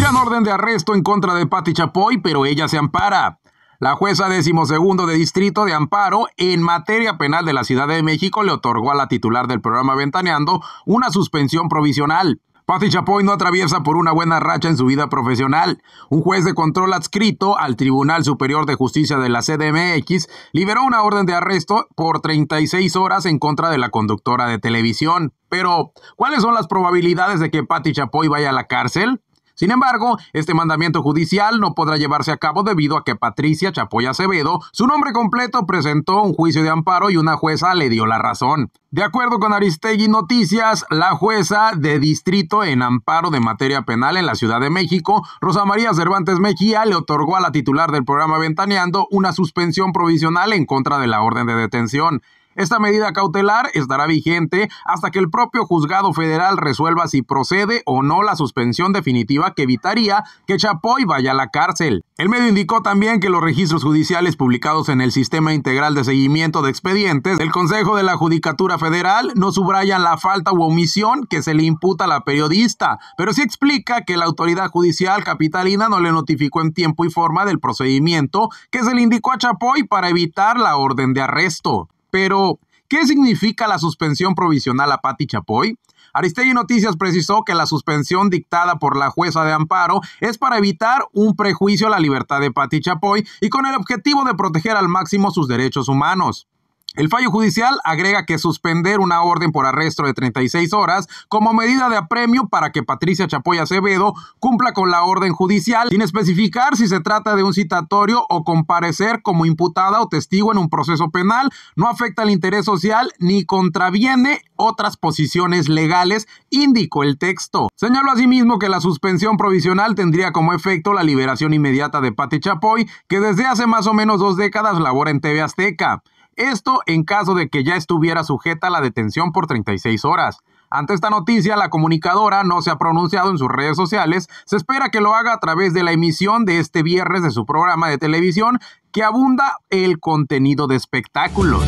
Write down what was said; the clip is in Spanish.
Giran orden de arresto en contra de Patti Chapoy, pero ella se ampara. La jueza decimosegundo de distrito de amparo en materia penal de la Ciudad de México le otorgó a la titular del programa Ventaneando una suspensión provisional. Patti Chapoy no atraviesa por una buena racha en su vida profesional. Un juez de control adscrito al Tribunal Superior de Justicia de la CDMX liberó una orden de arresto por 36 horas en contra de la conductora de televisión. Pero, ¿cuáles son las probabilidades de que Patti Chapoy vaya a la cárcel? Sin embargo, este mandamiento judicial no podrá llevarse a cabo debido a que Patricia Chapoya Acevedo, su nombre completo, presentó un juicio de amparo y una jueza le dio la razón. De acuerdo con Aristegui Noticias, la jueza de distrito en amparo de materia penal en la Ciudad de México, Rosa María Cervantes Mejía, le otorgó a la titular del programa Ventaneando una suspensión provisional en contra de la orden de detención. Esta medida cautelar estará vigente hasta que el propio juzgado federal resuelva si procede o no la suspensión definitiva que evitaría que Chapoy vaya a la cárcel. El medio indicó también que los registros judiciales publicados en el Sistema Integral de Seguimiento de Expedientes del Consejo de la Judicatura Federal no subrayan la falta u omisión que se le imputa a la periodista, pero sí explica que la autoridad judicial capitalina no le notificó en tiempo y forma del procedimiento que se le indicó a Chapoy para evitar la orden de arresto. Pero, ¿qué significa la suspensión provisional a Patti Chapoy? Aristegui Noticias precisó que la suspensión dictada por la jueza de amparo es para evitar un prejuicio a la libertad de Patti Chapoy y con el objetivo de proteger al máximo sus derechos humanos. El fallo judicial agrega que suspender una orden por arresto de 36 horas como medida de apremio para que Patricia Chapoy Acevedo cumpla con la orden judicial sin especificar si se trata de un citatorio o comparecer como imputada o testigo en un proceso penal, no afecta al interés social ni contraviene otras posiciones legales, indicó el texto. Señaló asimismo que la suspensión provisional tendría como efecto la liberación inmediata de Pati Chapoy, que desde hace más o menos dos décadas labora en TV Azteca. Esto en caso de que ya estuviera sujeta a la detención por 36 horas. Ante esta noticia, la comunicadora no se ha pronunciado en sus redes sociales. Se espera que lo haga a través de la emisión de este viernes de su programa de televisión que abunda el contenido de espectáculos.